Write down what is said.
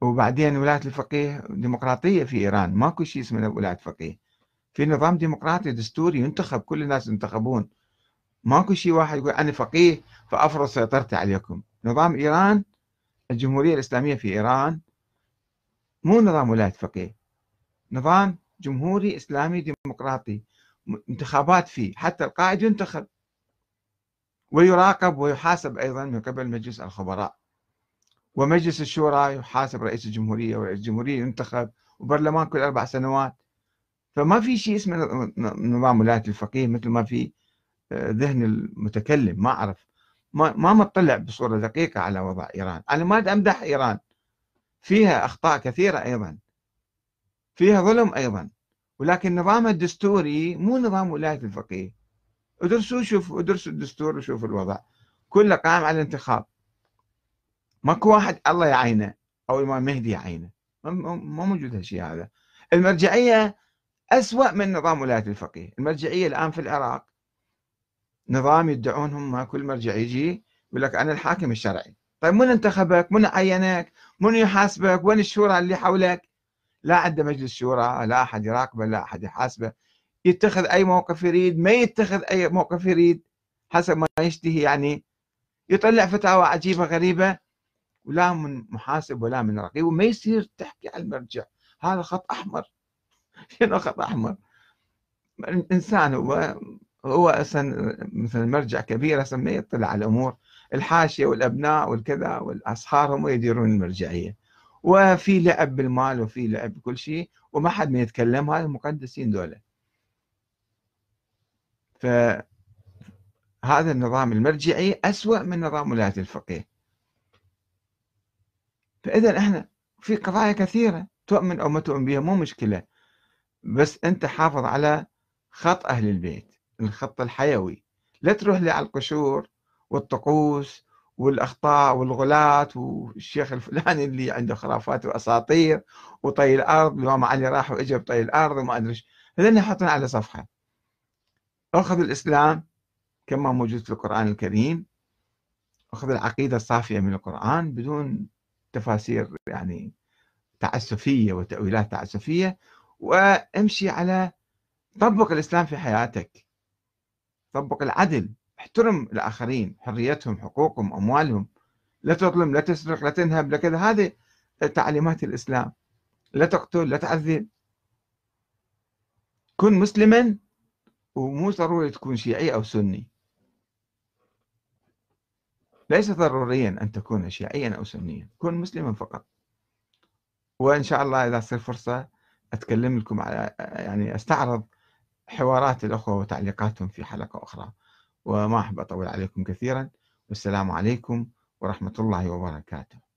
وبعدين ولاية الفقيه ديمقراطية في إيران ماكو شيء اسمه ولاية فقيه في نظام ديمقراطي دستوري ينتخب كل الناس ينتخبون ماكو شيء واحد يقول أنا فقيه فأفرض سيطرتي عليكم نظام إيران الجمهورية الإسلامية في إيران مو نظام ولاية فقيه نظام جمهوري إسلامي ديمقراطي انتخابات فيه حتى القائد ينتخب ويراقب ويحاسب أيضا من قبل مجلس الخبراء ومجلس الشورى يحاسب رئيس الجمهورية ورئيس الجمهورية ينتخب وبرلمان كل أربع سنوات فما في شيء اسمه نظام ولاية الفقيه مثل ما في آه، ذهن المتكلم ما أعرف ما ما مطلع بصورة دقيقة على وضع إيران أنا ما أمدح إيران فيها أخطاء كثيرة أيضا فيها ظلم أيضا ولكن نظامها الدستوري مو نظام ولاية الفقيه ادرسوا شوفوا ادرسوا الدستور وشوفوا الوضع كله قائم على الانتخاب ماكو واحد الله يعينه او الامام مهدي يعينه ما موجود هالشيء هذا المرجعيه اسوا من نظام ولايه الفقيه المرجعيه الان في العراق نظام يدعون هم كل مرجع يجي يقول لك انا الحاكم الشرعي طيب من انتخبك من عينك من يحاسبك وين الشورى اللي حولك لا عنده مجلس شورى لا احد يراقبه لا احد يحاسبه يتخذ اي موقف يريد ما يتخذ اي موقف يريد حسب ما يشتهي يعني يطلع فتاوى عجيبه غريبه ولا من محاسب ولا من رقيب وما يصير تحكي على المرجع هذا خط احمر شنو خط احمر الانسان هو هو اصلا مثلا مرجع كبير اصلا ما يطلع على الامور الحاشيه والابناء والكذا والاصهار هم يديرون المرجعيه وفي لعب بالمال وفي لعب بكل شيء وما حد ما يتكلم هذا مقدسين دولة فهذا النظام المرجعي أسوأ من نظام ولاية الفقيه فإذا احنا في قضايا كثيرة تؤمن أو ما تؤمن بها مو مشكلة بس أنت حافظ على خط أهل البيت الخط الحيوي لا تروح لي على القشور والطقوس والأخطاء والغلاة والشيخ الفلاني اللي عنده خرافات وأساطير وطي الأرض الإمام علي راح واجى بطي الأرض وما أدري إيش هذول يحطون على صفحة أخذ الإسلام كما موجود في القرآن الكريم أخذ العقيدة الصافية من القرآن بدون تفاسير يعني تعسفية وتأويلات تعسفية وامشي على طبق الإسلام في حياتك طبق العدل احترم الآخرين حريتهم حقوقهم أموالهم لا تظلم لا تسرق لا تنهب لا كذا هذه تعليمات الإسلام لا تقتل لا تعذب كن مسلما ومو ضروري تكون شيعي أو سني ليس ضروريا أن تكون شيعيا أو سنيا كن مسلما فقط وإن شاء الله إذا تصير فرصة أتكلم لكم على يعني أستعرض حوارات الأخوة وتعليقاتهم في حلقة أخرى وما أحب أطول عليكم كثيرا والسلام عليكم ورحمة الله وبركاته